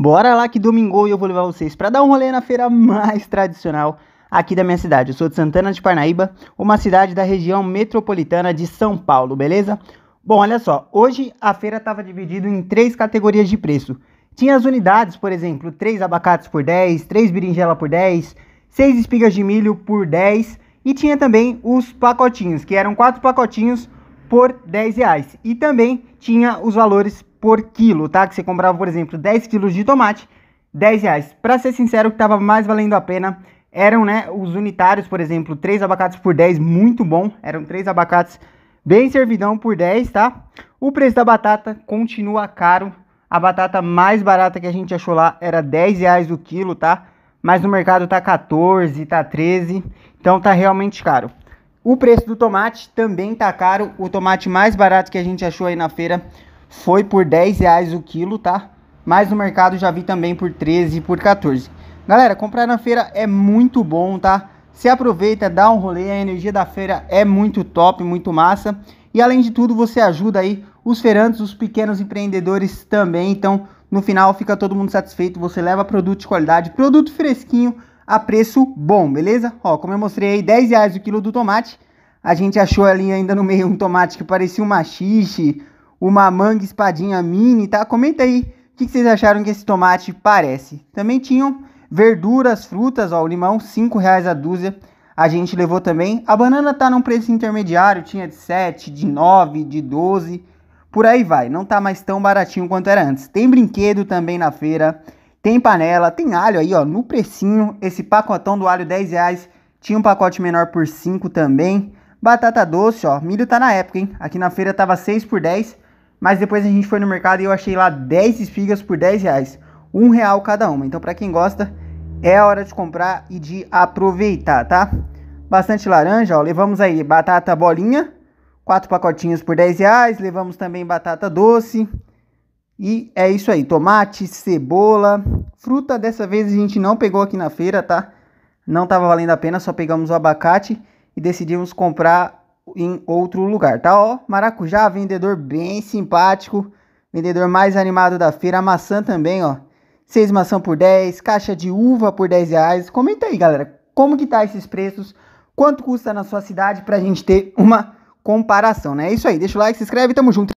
Bora lá que domingo eu vou levar vocês para dar um rolê na feira mais tradicional aqui da minha cidade. Eu sou de Santana de Parnaíba, uma cidade da região metropolitana de São Paulo, beleza? Bom, olha só, hoje a feira estava dividida em três categorias de preço. Tinha as unidades, por exemplo, três abacates por 10, três berinjela por 10, seis espigas de milho por 10 e tinha também os pacotinhos, que eram quatro pacotinhos por 10 reais. E também tinha os valores por quilo, tá? Que você comprava, por exemplo, 10 quilos de tomate, 10 reais. Pra ser sincero, o que tava mais valendo a pena eram, né, os unitários, por exemplo, 3 abacates por 10, muito bom. Eram 3 abacates bem servidão por 10, tá? O preço da batata continua caro. A batata mais barata que a gente achou lá era 10 reais o quilo, tá? Mas no mercado tá 14, tá 13, então tá realmente caro. O preço do tomate também tá caro. O tomate mais barato que a gente achou aí na feira foi por 10 reais o quilo, tá? Mas no mercado já vi também por 13 e por 14. Galera, comprar na feira é muito bom, tá? Se aproveita, dá um rolê, a energia da feira é muito top, muito massa. E além de tudo, você ajuda aí os feirantes, os pequenos empreendedores também. Então, no final fica todo mundo satisfeito, você leva produto de qualidade, produto fresquinho a preço bom, beleza? Ó, como eu mostrei aí, 10 reais o quilo do tomate. A gente achou ali ainda no meio um tomate que parecia um machixe, uma manga espadinha mini, tá? Comenta aí o que, que vocês acharam que esse tomate parece. Também tinham verduras, frutas, ó, o limão, cinco reais a dúzia. A gente levou também. A banana tá num preço intermediário, tinha de 7, de 9, de 12, por aí vai. Não tá mais tão baratinho quanto era antes. Tem brinquedo também na feira, tem panela, tem alho aí, ó, no precinho. Esse pacotão do alho 10 reais, tinha um pacote menor por 5 também. Batata doce, ó, milho tá na época, hein? Aqui na feira tava 6 por 10 mas depois a gente foi no mercado e eu achei lá 10 espigas por 10 reais. Um real cada uma. Então, para quem gosta, é a hora de comprar e de aproveitar, tá? Bastante laranja, ó. Levamos aí batata bolinha, quatro pacotinhos por 10 reais. Levamos também batata doce. E é isso aí. Tomate, cebola. Fruta dessa vez a gente não pegou aqui na feira, tá? Não tava valendo a pena, só pegamos o abacate e decidimos comprar em outro lugar, tá? Ó, maracujá, vendedor bem simpático, vendedor mais animado da feira, maçã também, ó. Seis maçã por 10, caixa de uva por 10 reais. Comenta aí, galera, como que tá esses preços? Quanto custa na sua cidade pra gente ter uma comparação, né? É isso aí, deixa o like, se inscreve, tamo junto.